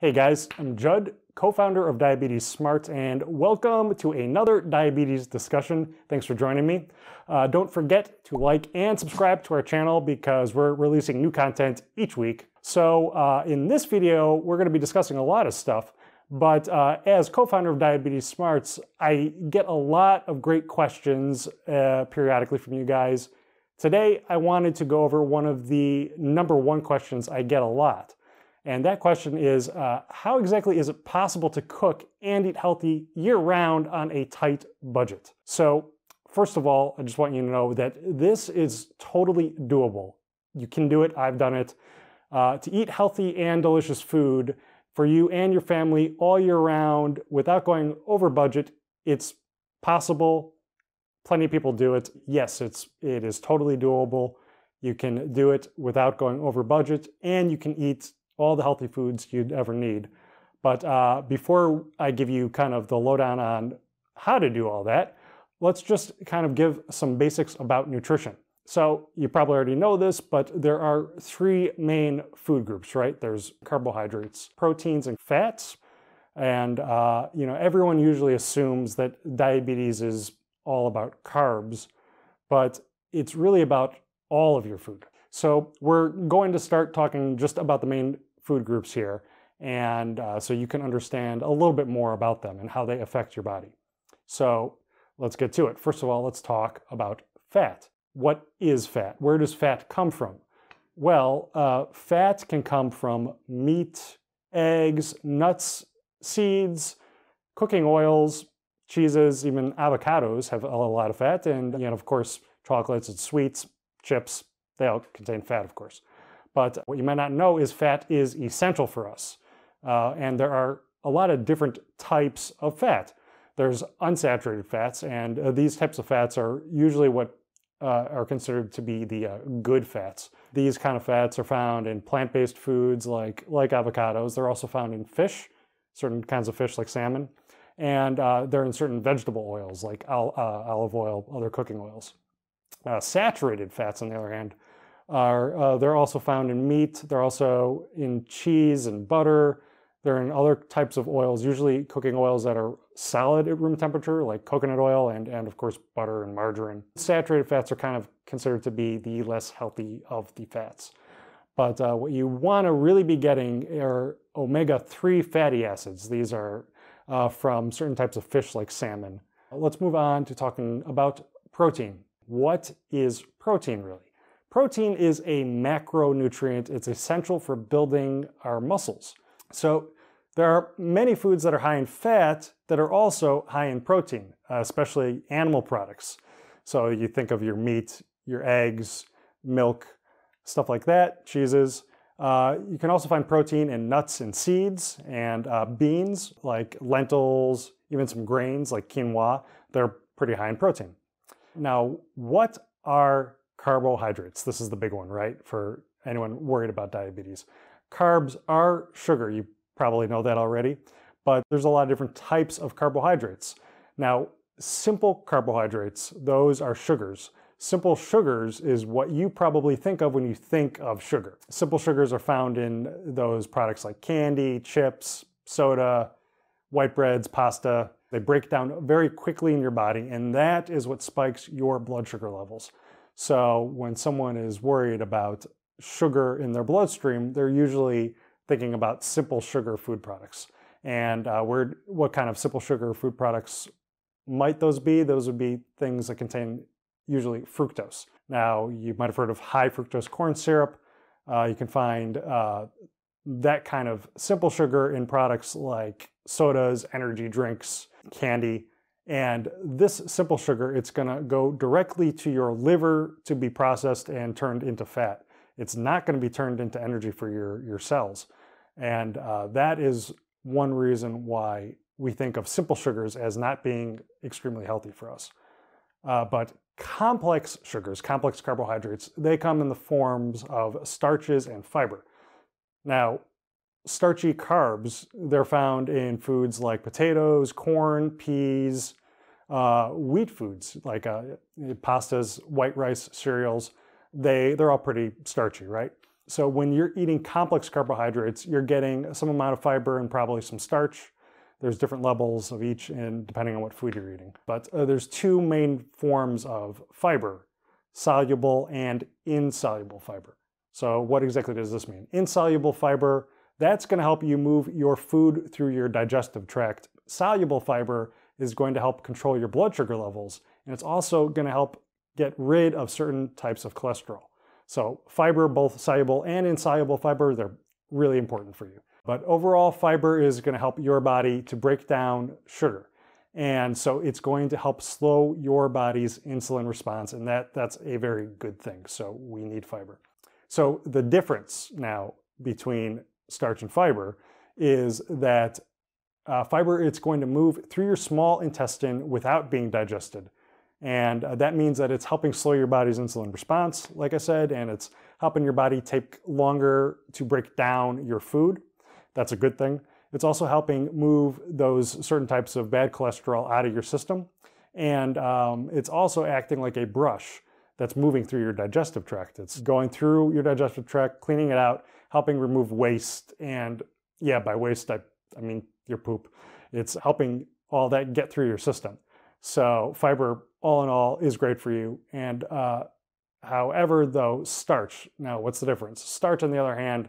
Hey guys, I'm Judd, co-founder of Diabetes Smart, and welcome to another diabetes discussion. Thanks for joining me. Uh, don't forget to like and subscribe to our channel because we're releasing new content each week. So uh, in this video, we're going to be discussing a lot of stuff, but uh, as co-founder of Diabetes Smarts, I get a lot of great questions uh, periodically from you guys. Today, I wanted to go over one of the number one questions I get a lot and that question is, uh, how exactly is it possible to cook and eat healthy year-round on a tight budget? So first of all, I just want you to know that this is totally doable. You can do it, I've done it. Uh, to eat healthy and delicious food for you and your family all year round without going over budget, it's possible. Plenty of people do it. Yes, it's, it is totally doable. You can do it without going over budget and you can eat all the healthy foods you'd ever need. But uh, before I give you kind of the lowdown on how to do all that, let's just kind of give some basics about nutrition. So you probably already know this, but there are three main food groups, right? There's carbohydrates, proteins, and fats. And uh, you know, everyone usually assumes that diabetes is all about carbs, but it's really about all of your food. So we're going to start talking just about the main food groups here. And uh, so you can understand a little bit more about them and how they affect your body. So let's get to it. First of all, let's talk about fat. What is fat? Where does fat come from? Well, uh, fat can come from meat, eggs, nuts, seeds, cooking oils, cheeses, even avocados have a lot of fat, and you know, of course, chocolates and sweets, chips, they all contain fat, of course. But what you might not know is fat is essential for us. Uh, and there are a lot of different types of fat. There's unsaturated fats, and uh, these types of fats are usually what uh, are considered to be the uh, good fats. These kind of fats are found in plant-based foods like, like avocados. They're also found in fish, certain kinds of fish like salmon, and uh, they're in certain vegetable oils like uh, olive oil, other cooking oils. Uh, saturated fats, on the other hand, are uh, they're also found in meat. They're also in cheese and butter. They're in other types of oils, usually cooking oils that are solid at room temperature, like coconut oil and, and of course, butter and margarine. Saturated fats are kind of considered to be the less healthy of the fats. But uh, what you want to really be getting are omega-3 fatty acids. These are uh, from certain types of fish like salmon. Let's move on to talking about protein. What is protein really? Protein is a macronutrient. It's essential for building our muscles. So there are many foods that are high in fat that are also high in protein, uh, especially animal products. So you think of your meat, your eggs, milk, stuff like that, cheeses. Uh, you can also find protein in nuts and seeds and uh, beans like lentils, even some grains like quinoa. They're pretty high in protein. Now, what are carbohydrates. This is the big one, right? For anyone worried about diabetes. Carbs are sugar. You probably know that already, but there's a lot of different types of carbohydrates. Now, simple carbohydrates, those are sugars. Simple sugars is what you probably think of when you think of sugar. Simple sugars are found in those products like candy, chips, soda, white breads, pasta. They break down very quickly in your body, and that is what spikes your blood sugar levels. So when someone is worried about sugar in their bloodstream, they're usually thinking about simple sugar food products. And uh, where, what kind of simple sugar food products might those be? Those would be things that contain usually fructose. Now, you might have heard of high fructose corn syrup. Uh, you can find uh, that kind of simple sugar in products like sodas, energy drinks, candy, and this simple sugar, it's gonna go directly to your liver to be processed and turned into fat. It's not gonna be turned into energy for your, your cells. And uh, that is one reason why we think of simple sugars as not being extremely healthy for us. Uh, but complex sugars, complex carbohydrates, they come in the forms of starches and fiber. Now, Starchy carbs, they're found in foods like potatoes, corn, peas, uh, wheat foods like uh, pastas, white rice, cereals. They, they're all pretty starchy, right? So when you're eating complex carbohydrates, you're getting some amount of fiber and probably some starch. There's different levels of each and depending on what food you're eating. But uh, there's two main forms of fiber, soluble and insoluble fiber. So what exactly does this mean? Insoluble fiber that's gonna help you move your food through your digestive tract. Soluble fiber is going to help control your blood sugar levels, and it's also gonna help get rid of certain types of cholesterol. So fiber, both soluble and insoluble fiber, they're really important for you. But overall, fiber is gonna help your body to break down sugar. And so it's going to help slow your body's insulin response, and that, that's a very good thing. So we need fiber. So the difference now between starch and fiber, is that uh, fiber it's going to move through your small intestine without being digested. And uh, that means that it's helping slow your body's insulin response, like I said, and it's helping your body take longer to break down your food. That's a good thing. It's also helping move those certain types of bad cholesterol out of your system. And um, it's also acting like a brush that's moving through your digestive tract. It's going through your digestive tract, cleaning it out, helping remove waste. And yeah, by waste, I, I mean your poop. It's helping all that get through your system. So fiber, all in all, is great for you. And uh, however, though, starch. Now, what's the difference? Starch, on the other hand,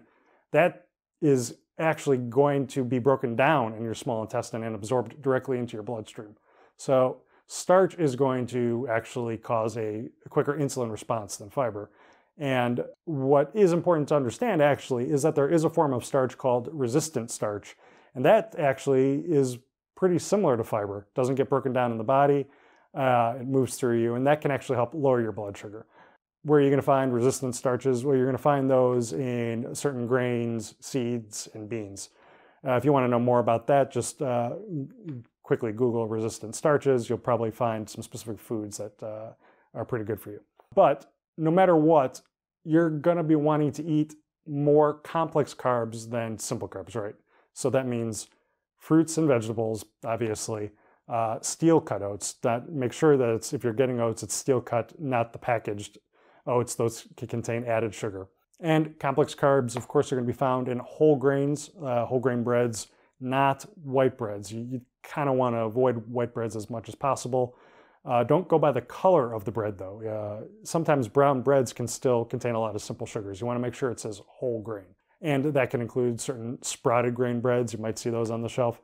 that is actually going to be broken down in your small intestine and absorbed directly into your bloodstream. So starch is going to actually cause a quicker insulin response than fiber. And what is important to understand actually is that there is a form of starch called resistant starch. And that actually is pretty similar to fiber. It doesn't get broken down in the body, uh, it moves through you, and that can actually help lower your blood sugar. Where are you going to find resistant starches? Well, you're going to find those in certain grains, seeds, and beans. Uh, if you want to know more about that, just uh, quickly Google resistant starches. You'll probably find some specific foods that uh, are pretty good for you. But no matter what, you're going to be wanting to eat more complex carbs than simple carbs, right? So that means fruits and vegetables, obviously, uh, steel cut oats. That make sure that it's, if you're getting oats, it's steel cut, not the packaged oats. Those can contain added sugar. And complex carbs, of course, are going to be found in whole grains, uh, whole grain breads, not white breads. You, you kind of want to avoid white breads as much as possible. Uh, don't go by the color of the bread though. Uh, sometimes brown breads can still contain a lot of simple sugars. You want to make sure it says whole grain. And that can include certain sprouted grain breads. You might see those on the shelf.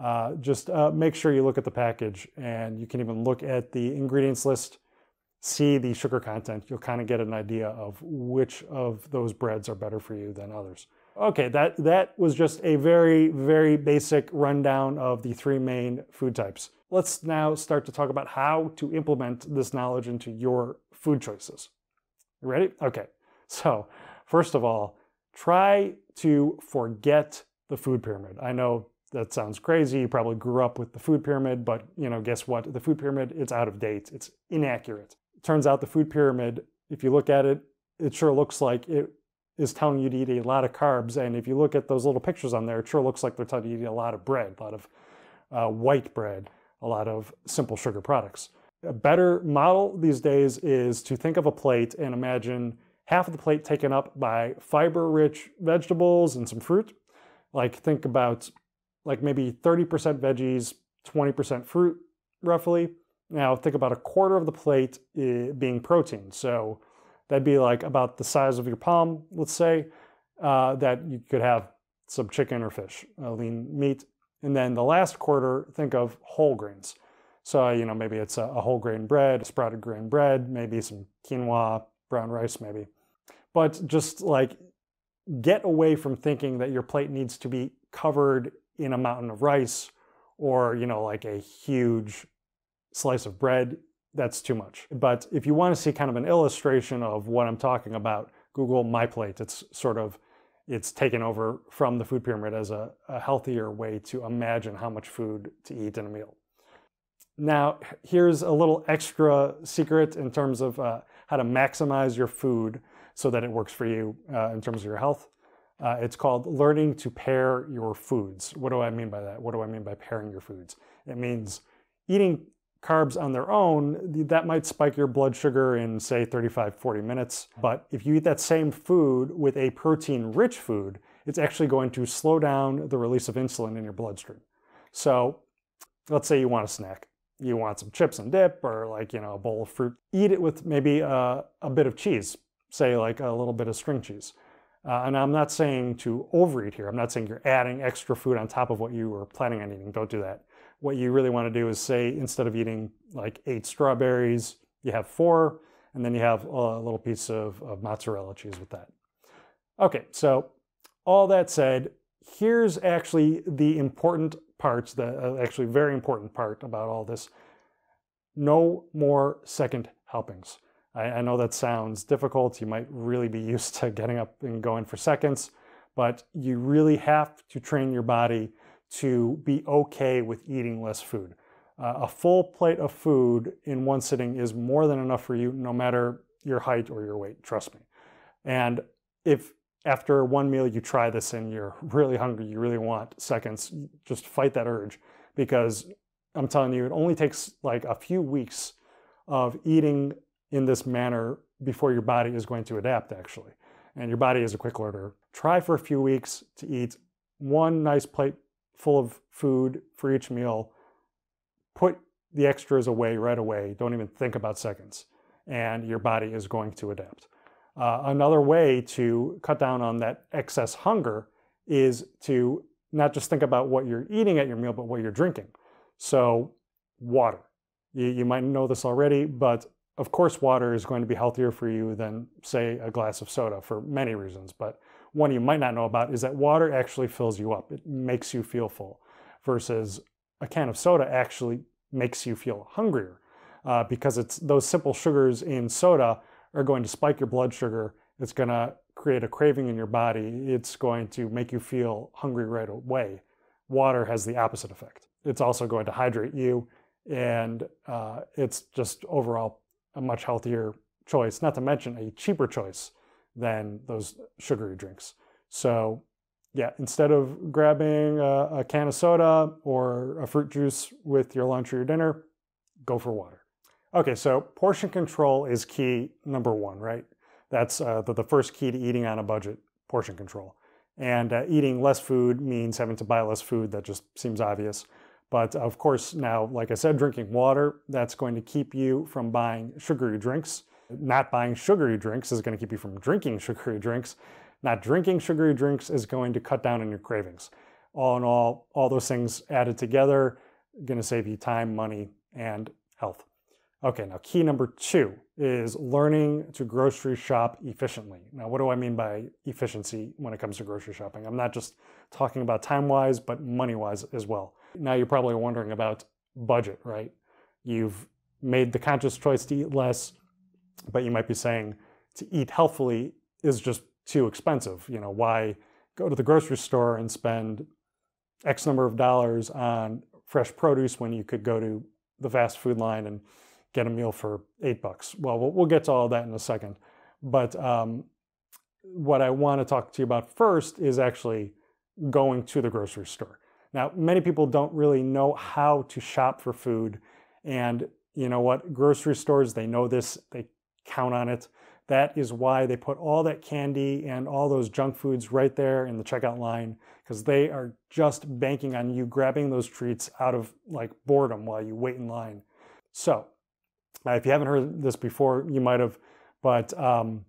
Uh, just uh, make sure you look at the package and you can even look at the ingredients list, see the sugar content. You'll kind of get an idea of which of those breads are better for you than others. Okay, that, that was just a very, very basic rundown of the three main food types let's now start to talk about how to implement this knowledge into your food choices. You ready? Okay. So, first of all, try to forget the food pyramid. I know that sounds crazy. You probably grew up with the food pyramid, but you know, guess what? The food pyramid, it's out of date. It's inaccurate. It turns out the food pyramid, if you look at it, it sure looks like it is telling you to eat a lot of carbs. And if you look at those little pictures on there, it sure looks like they're telling you to eat a lot of bread, a lot of uh, white bread, a lot of simple sugar products. A better model these days is to think of a plate and imagine half of the plate taken up by fiber-rich vegetables and some fruit. Like think about like maybe 30% veggies, 20% fruit roughly. Now think about a quarter of the plate eh, being protein. So that'd be like about the size of your palm, let's say, uh, that you could have some chicken or fish, lean meat, and then the last quarter, think of whole grains. So, you know, maybe it's a, whole grain bread, sprouted grain bread, maybe some quinoa, brown rice, maybe. But just like get away from thinking that your plate needs to be covered in a mountain of rice or, you know, like a huge slice of bread. That's too much. But if you want to see kind of an illustration of what I'm talking about, Google My Plate. It's sort of it's taken over from the food pyramid as a, a, healthier way to imagine how much food to eat in a meal. Now, here's a little extra secret in terms of uh, how to maximize your food so that it works for you uh, in terms of your health. Uh, it's called learning to pair your foods. What do I mean by that? What do I mean by pairing your foods? It means eating carbs on their own, that might spike your blood sugar in, say, 35, 40 minutes. But if you eat that same food with a protein rich food, it's actually going to slow down the release of insulin in your bloodstream. So let's say you want a snack. You want some chips and dip or like, you know, a bowl of fruit. Eat it with maybe a, uh, a bit of cheese, say like a little bit of string cheese. Uh, and I'm not saying to overeat here. I'm not saying you're adding extra food on top of what you were planning on eating. Don't do that what you really want to do is say instead of eating like eight strawberries, you have four, and then you have a little piece of, of mozzarella cheese with that. Okay, so all that said, here's actually the important parts, the uh, actually very important part about all this. No more second helpings. I, I know that sounds difficult. You might really be used to getting up and going for seconds, but you really have to train your body to be okay with eating less food. Uh, a full plate of food in one sitting is more than enough for you, no matter your height or your weight, trust me. And if after one meal you try this and you're really hungry, you really want seconds, just fight that urge because I'm telling you, it only takes like a few weeks of eating in this manner before your body is going to adapt actually. And your body is a quick learner. Try for a few weeks to eat one nice plate full of food for each meal. Put the extras away right away. Don't even think about seconds. And your body is going to adapt. Uh, another way to cut down on that excess hunger is to not just think about what you're eating at your meal, but what you're drinking. So, water. You, you might know this already, but of course, water is going to be healthier for you than, say, a glass of soda for many reasons. But one you might not know about is that water actually fills you up. It makes you feel full versus a can of soda actually makes you feel hungrier uh, because it's those simple sugars in soda are going to spike your blood sugar. It's going to create a craving in your body. It's going to make you feel hungry right away. Water has the opposite effect. It's also going to hydrate you, and uh, it's just overall a much healthier choice, not to mention a cheaper choice than those sugary drinks. So yeah, instead of grabbing a, a, can of soda or a fruit juice with your lunch or your dinner, go for water. Okay, so portion control is key number one, right? That's uh, the, the, first key to eating on a budget, portion control. And uh, eating less food means having to buy less food. That just seems obvious. But of course, now, like I said, drinking water, that's going to keep you from buying sugary drinks. Not buying sugary drinks is going to keep you from drinking sugary drinks. Not drinking sugary drinks is going to cut down on your cravings. All in all, all those things added together going to save you time, money, and health. Okay, now key number two is learning to grocery shop efficiently. Now, what do I mean by efficiency when it comes to grocery shopping? I'm not just talking about time wise, but money wise as well. Now, you're probably wondering about budget, right? You've made the conscious choice to eat less. But you might be saying to eat healthfully is just too expensive. You know, why go to the grocery store and spend X number of dollars on fresh produce when you could go to the fast food line and get a meal for eight bucks? Well, we'll get to all that in a second. But um, what I want to talk to you about first is actually going to the grocery store. Now, many people don't really know how to shop for food. And you know what? Grocery stores, they know this, they count on it. That is why they put all that candy and all those junk foods right there in the checkout line because they are just banking on you grabbing those treats out of like boredom while you wait in line. So, uh, if you haven't heard this before, you might have, but um,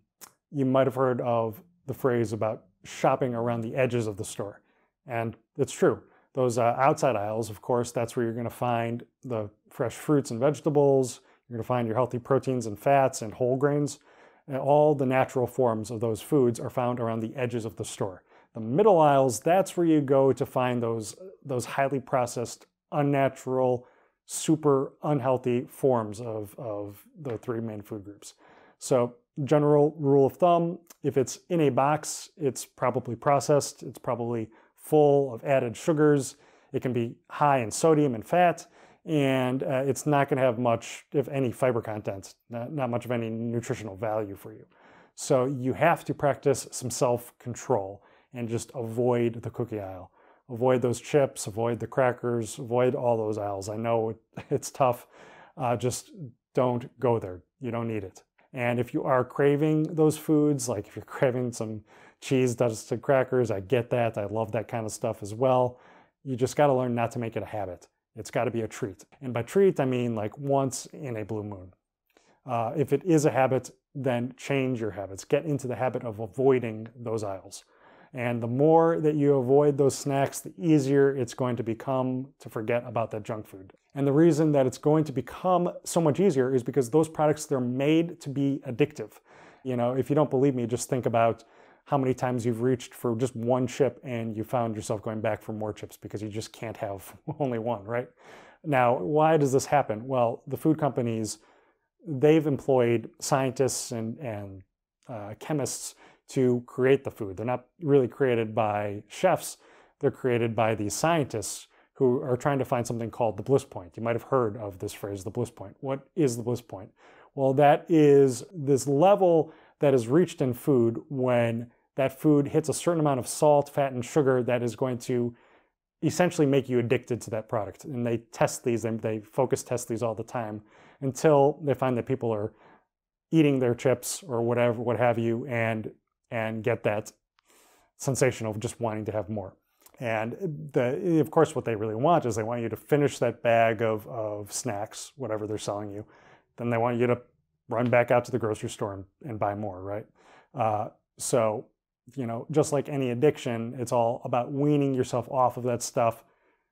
you might have heard of the phrase about shopping around the edges of the store. And it's true. Those uh, outside aisles, of course, that's where you're going to find the fresh fruits and vegetables, you're going to find your healthy proteins and fats and whole grains. And all the natural forms of those foods are found around the edges of the store. The middle aisles, that's where you go to find those, those highly processed, unnatural, super unhealthy forms of, of the three main food groups. So general rule of thumb, if it's in a box, it's probably processed, it's probably full of added sugars, it can be high in sodium and fat, and uh, it's not going to have much, if any, fiber content, not, not much of any nutritional value for you. So you have to practice some self-control and just avoid the cookie aisle. Avoid those chips, avoid the crackers, avoid all those aisles. I know it's tough. Uh, just don't go there. You don't need it. And if you are craving those foods, like if you're craving some cheese dusted crackers, I get that. I love that kind of stuff as well. You just got to learn not to make it a habit. It's got to be a treat. And by treat, I mean like once in a blue moon. Uh, if it is a habit, then change your habits. Get into the habit of avoiding those aisles. And the more that you avoid those snacks, the easier it's going to become to forget about that junk food. And the reason that it's going to become so much easier is because those products, they're made to be addictive. You know, if you don't believe me, just think about how many times you've reached for just one chip and you found yourself going back for more chips because you just can't have only one, right? Now, why does this happen? Well, the food companies, they've employed scientists and, and uh, chemists to create the food. They're not really created by chefs, they're created by these scientists who are trying to find something called the bliss point. You might have heard of this phrase, the bliss point. What is the bliss point? Well, that is this level that is reached in food when that food hits a certain amount of salt, fat, and sugar that is going to essentially make you addicted to that product. And they test these and they focus test these all the time until they find that people are eating their chips or whatever, what have you, and and get that sensation of just wanting to have more. And the, of course, what they really want is they want you to finish that bag of, of snacks, whatever they're selling you. Then they want you to run back out to the grocery store and, and buy more, right? Uh, so, you know, just like any addiction, it's all about weaning yourself off of that stuff,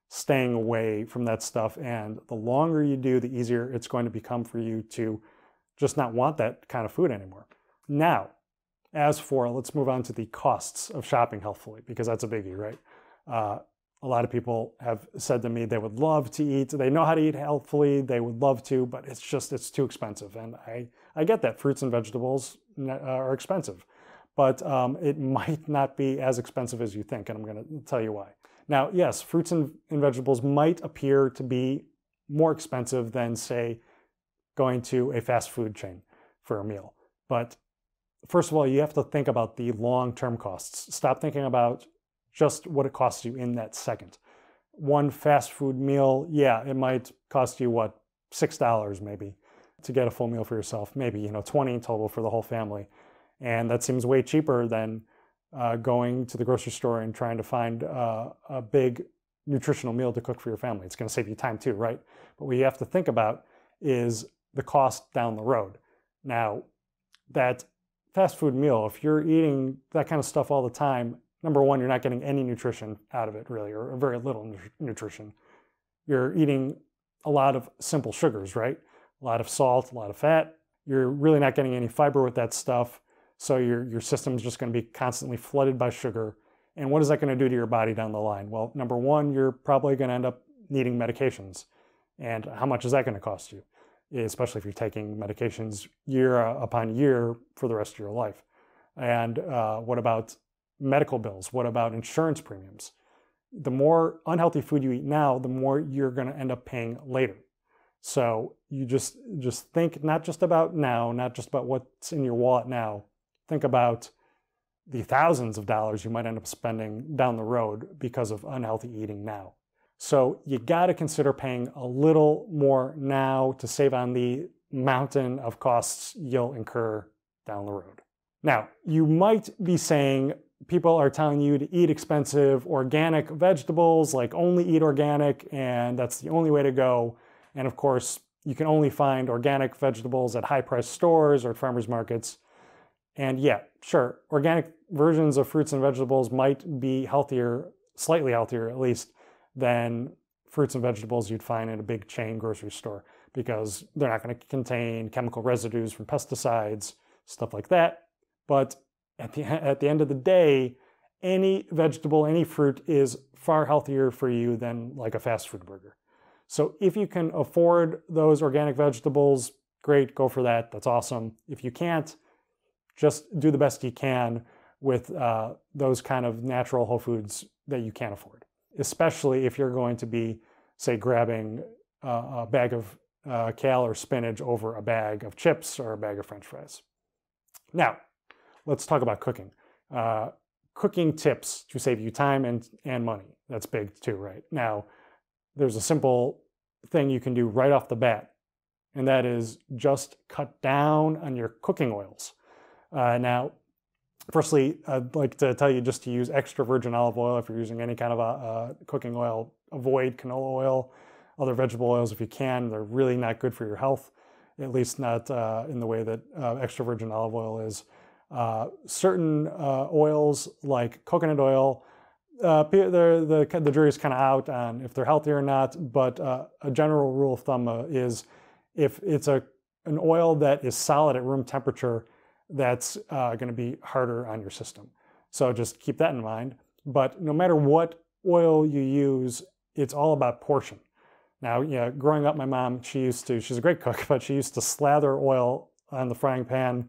staying away from that stuff. And the longer you do, the easier it's going to become for you to just not want that kind of food anymore. Now, as for let's move on to the costs of shopping healthfully, because that's a biggie, right? Uh, a lot of people have said to me they would love to eat they know how to eat healthfully they would love to but it's just it's too expensive and i i get that fruits and vegetables uh, are expensive but um, it might not be as expensive as you think and i'm going to tell you why now yes fruits and, and vegetables might appear to be more expensive than say going to a fast food chain for a meal but first of all you have to think about the long term costs stop thinking about just what it costs you in that second. One fast food meal, yeah, it might cost you what, $6 maybe to get a full meal for yourself, maybe, you know, 20 total for the whole family. And that seems way cheaper than uh, going to the grocery store and trying to find uh, a big nutritional meal to cook for your family. It's going to save you time too, right? But what you have to think about is the cost down the road. Now, that fast food meal, if you're eating that kind of stuff all the time number one, you're not getting any nutrition out of it, really, or very little nutrition. You're eating a lot of simple sugars, right? A lot of salt, a lot of fat. You're really not getting any fiber with that stuff. So your, your system's just going to be constantly flooded by sugar. And what is that going to do to your body down the line? Well, number one, you're probably going to end up needing medications. And how much is that going to cost you? Especially if you're taking medications year uh, upon year for the rest of your life. And uh, what about medical bills? What about insurance premiums? The more unhealthy food you eat now, the more you're going to end up paying later. So you just just think not just about now, not just about what's in your wallet now. Think about the thousands of dollars you might end up spending down the road because of unhealthy eating now. So you got to consider paying a little more now to save on the mountain of costs you'll incur down the road. Now, you might be saying, people are telling you to eat expensive organic vegetables, like only eat organic, and that's the only way to go. And of course, you can only find organic vegetables at high price stores or farmers markets. And yeah, sure, organic versions of fruits and vegetables might be healthier, slightly healthier at least, than fruits and vegetables you'd find in a big chain grocery store because they're not going to contain chemical residues from pesticides, stuff like that. But at the, at the end of the day, any vegetable, any fruit is far healthier for you than like a fast food burger. So if you can afford those organic vegetables, great, go for that. That's awesome. If you can't, just do the best you can with uh, those kind of natural whole foods that you can afford, especially if you're going to be, say, grabbing a, a bag of uh, kale or spinach over a bag of chips or a bag of french fries. Now, let's talk about cooking. Uh, cooking tips to save you time and, and money. That's big too, right? Now, there's a simple thing you can do right off the bat, and that is just cut down on your cooking oils. Uh, now, firstly, I'd like to tell you just to use extra virgin olive oil if you're using any kind of a, uh, a uh, cooking oil. Avoid canola oil, other vegetable oils if you can. They're really not good for your health, at least not uh, in the way that uh, extra virgin olive oil is. Uh, certain uh, oils like coconut oil, uh, the, the, the jury's kind of out on if they're healthy or not, but uh, a general rule of thumb uh, is if it's a, an oil that is solid at room temperature, that's going to be harder on your system. So just keep that in mind. But no matter what oil you use, it's all about portion. Now, yeah, growing up, my mom, she used to, she's a great cook, but she used to slather oil on the frying pan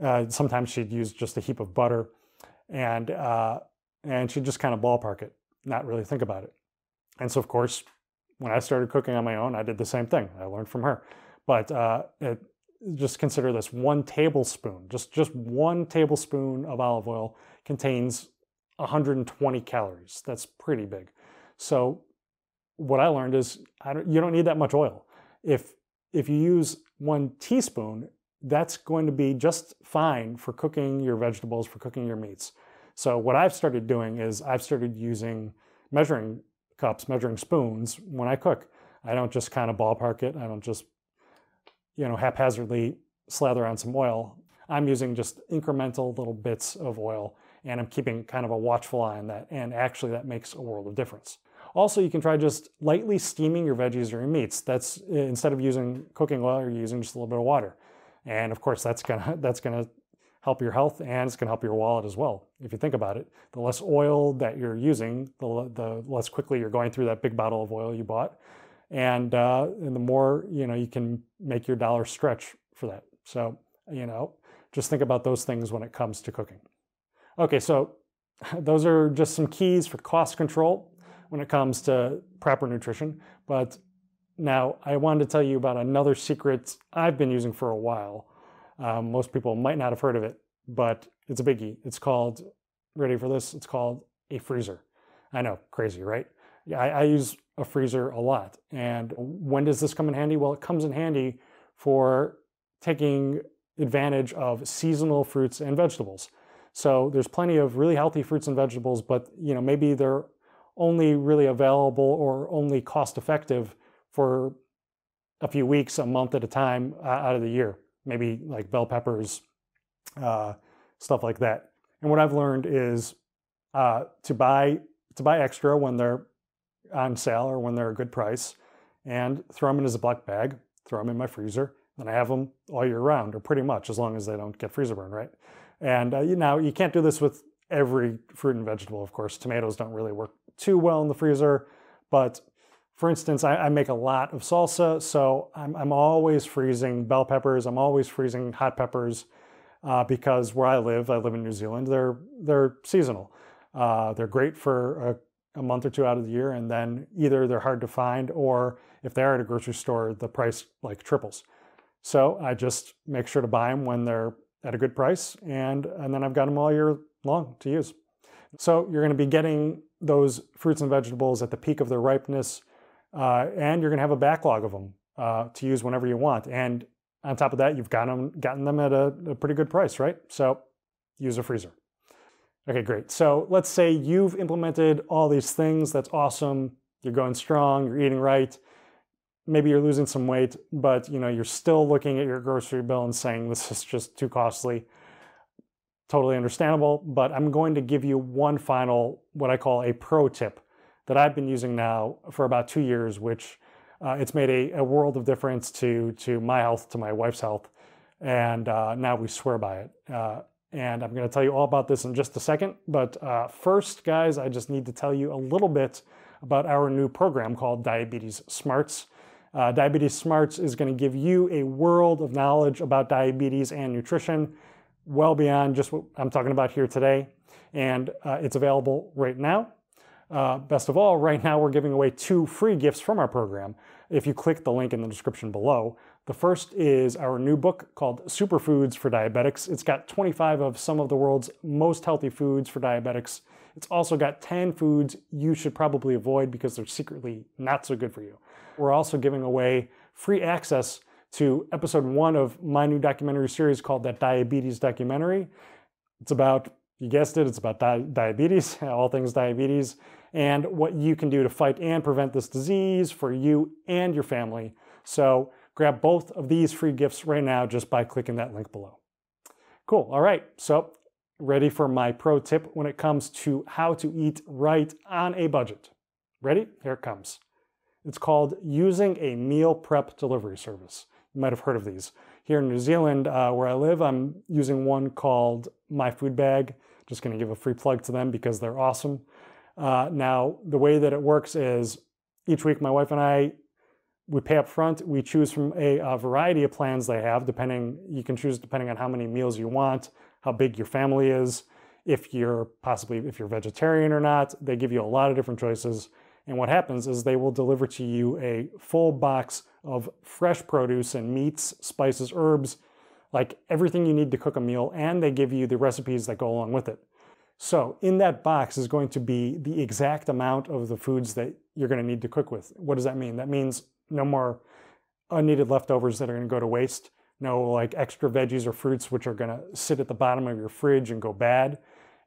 uh, sometimes she'd use just a heap of butter, and uh, and she'd just kind of ballpark it, not really think about it. And so, of course, when I started cooking on my own, I did the same thing. I learned from her, but uh, it, just consider this one tablespoon, just just one tablespoon of olive oil contains 120 calories. That's pretty big. So what I learned is I don't, you don't need that much oil. If if you use one teaspoon, that's going to be just fine for cooking your vegetables, for cooking your meats. So what I've started doing is I've started using measuring cups, measuring spoons when I cook. I don't just kind of ballpark it. I don't just, you know, haphazardly slather on some oil. I'm using just incremental little bits of oil and I'm keeping kind of a watchful eye on that. And actually that makes a world of difference. Also, you can try just lightly steaming your veggies or your meats. That's instead of using cooking oil, you're using just a little bit of water. And of course, that's gonna that's gonna help your health and it's gonna help your wallet as well. If you think about it, the less oil that you're using, the, the less quickly you're going through that big bottle of oil you bought, and, uh, and the more you know you can make your dollar stretch for that. So you know, just think about those things when it comes to cooking. Okay, so those are just some keys for cost control when it comes to proper nutrition, but now, I wanted to tell you about another secret I've been using for a while. Um, most people might not have heard of it, but it's a biggie. It's called, ready for this, it's called a freezer. I know, crazy, right? Yeah, I, I use a freezer a lot. And when does this come in handy? Well, it comes in handy for taking advantage of seasonal fruits and vegetables. So there's plenty of really healthy fruits and vegetables, but you know maybe they're only really available or only cost effective for a few weeks, a month at a time uh, out of the year, maybe like bell peppers, uh, stuff like that. And what I've learned is uh, to buy to buy extra when they're on sale or when they're a good price, and throw them in a Ziploc bag, throw them in my freezer, and I have them all year round, or pretty much as long as they don't get freezer burn, right? And uh, you now you can't do this with every fruit and vegetable, of course. Tomatoes don't really work too well in the freezer, but for instance, I, I, make a lot of salsa, so I'm, I'm, always freezing bell peppers. I'm always freezing hot peppers uh, because where I live, I live in New Zealand, they're, they're seasonal. Uh, they're great for a, a, month or two out of the year, and then either they're hard to find or if they are at a grocery store, the price like triples. So I just make sure to buy them when they're at a good price, and, and then I've got them all year long to use. So you're going to be getting those fruits and vegetables at the peak of their ripeness uh, and you're going to have a backlog of them uh, to use whenever you want. And on top of that, you've got them, gotten them at a, a pretty good price, right? So use a freezer. Okay, great. So let's say you've implemented all these things. That's awesome. You're going strong. You're eating right. Maybe you're losing some weight, but you know you're still looking at your grocery bill and saying this is just too costly. Totally understandable. But I'm going to give you one final, what I call a pro tip that I've been using now for about two years, which uh, it's made a, a, world of difference to to my health, to my wife's health, and uh, now we swear by it. Uh, and I'm going to tell you all about this in just a second. But uh, first, guys, I just need to tell you a little bit about our new program called Diabetes Smarts. Uh, diabetes Smarts is going to give you a world of knowledge about diabetes and nutrition, well beyond just what I'm talking about here today. And uh, it's available right now uh, best of all, right now we're giving away two free gifts from our program if you click the link in the description below. The first is our new book called Superfoods for Diabetics. It's got 25 of some of the world's most healthy foods for diabetics. It's also got 10 foods you should probably avoid because they're secretly not so good for you. We're also giving away free access to episode one of my new documentary series called That Diabetes Documentary. It's about, you guessed it, it's about di diabetes, all things diabetes and what you can do to fight and prevent this disease for you and your family. So grab both of these free gifts right now just by clicking that link below. Cool. All right. So ready for my pro tip when it comes to how to eat right on a budget. Ready? Here it comes. It's called using a meal prep delivery service. You might have heard of these. Here in New Zealand, uh, where I live, I'm using one called My Food Bag. Just going to give a free plug to them because they're awesome. Uh, now, the way that it works is each week my wife and I, we pay up front. We choose from a, a variety of plans they have, depending, you can choose depending on how many meals you want, how big your family is, if you're possibly, if you're vegetarian or not. They give you a lot of different choices. And what happens is they will deliver to you a full box of fresh produce and meats, spices, herbs, like everything you need to cook a meal, and they give you the recipes that go along with it. So in that box is going to be the exact amount of the foods that you're going to need to cook with. What does that mean? That means no more unneeded leftovers that are going to go to waste. No like extra veggies or fruits which are going to sit at the bottom of your fridge and go bad.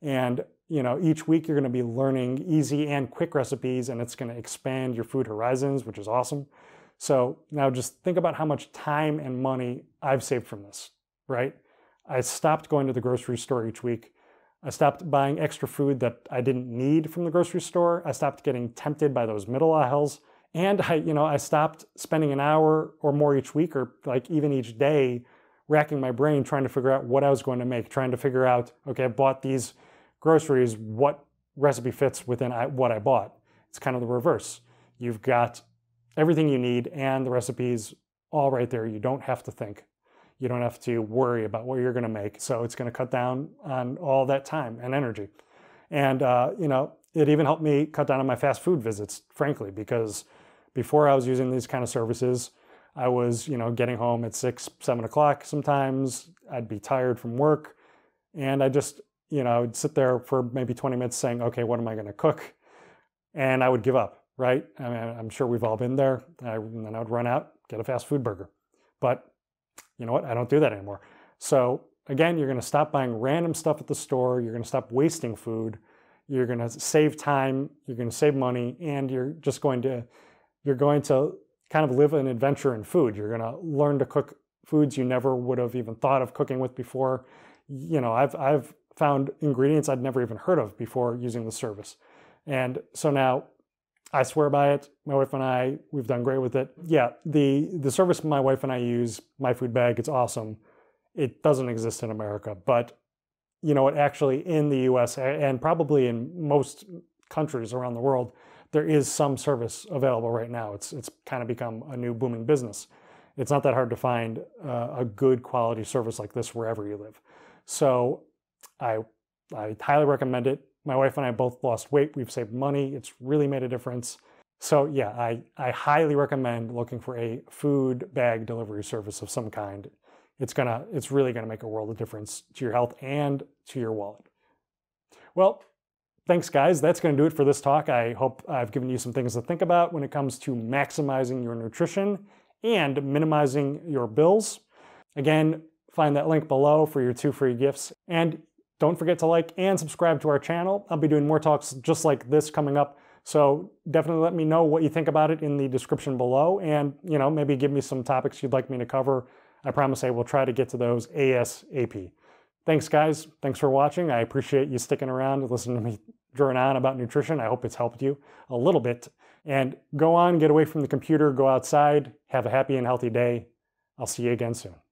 And you know, each week you're going to be learning easy and quick recipes and it's going to expand your food horizons, which is awesome. So now just think about how much time and money I've saved from this, right? I stopped going to the grocery store each week I stopped buying extra food that I didn't need from the grocery store. I stopped getting tempted by those middle aisles. And I, you know, I stopped spending an hour or more each week or like even each day racking my brain trying to figure out what I was going to make, trying to figure out, okay, I bought these groceries, what recipe fits within what I bought. It's kind of the reverse. You've got everything you need and the recipes all right there. You don't have to think. You don't have to worry about what you're going to make. So it's going to cut down on all that time and energy. And, uh, you know, it even helped me cut down on my fast food visits, frankly, because before I was using these kind of services, I was, you know, getting home at six, seven o'clock sometimes. I'd be tired from work. And I just, you know, I would sit there for maybe 20 minutes saying, okay, what am I going to cook? And I would give up, right? I mean, I'm sure we've all been there. I, and then I would run out, get a fast food burger. But you know what, I don't do that anymore. So again, you're going to stop buying random stuff at the store. You're going to stop wasting food. You're going to save time. You're going to save money, and you're just going to you're going to kind of live an adventure in food. You're going to learn to cook foods you never would have even thought of cooking with before. You know, I've I've found ingredients I'd never even heard of before using the service, and so now I swear by it. My wife and I, we've done great with it. Mm-hmm. Yeah, the the service my wife and I use, My Food Bag, it's awesome. It doesn't exist in America, but you know what? Actually, in the U.S. and probably in most countries around the world, there is some service available right now. It's it's kind of become a new booming business. It's not that hard to find uh, a good quality service like this wherever you live. So, I I highly recommend it. My wife and I both lost weight. We've saved money. It's really made a difference. So yeah, I, I highly recommend looking for a food bag delivery service of some kind. It's gonna it's really gonna make a world of difference to your health and to your wallet. Well, thanks guys. That's gonna do it for this talk. I hope I've given you some things to think about when it comes to maximizing your nutrition and minimizing your bills. Again, find that link below for your two free gifts. And don't forget to like and subscribe to our channel. I'll be doing more talks just like this coming up. So definitely let me know what you think about it in the description below and, you know, maybe give me some topics you'd like me to cover. I promise I will try to get to those ASAP. Thanks guys. Thanks for watching. I appreciate you sticking around and listening to me drone on about nutrition. I hope it's helped you a little bit. And go on, get away from the computer, go outside, have a happy and healthy day. I'll see you again soon.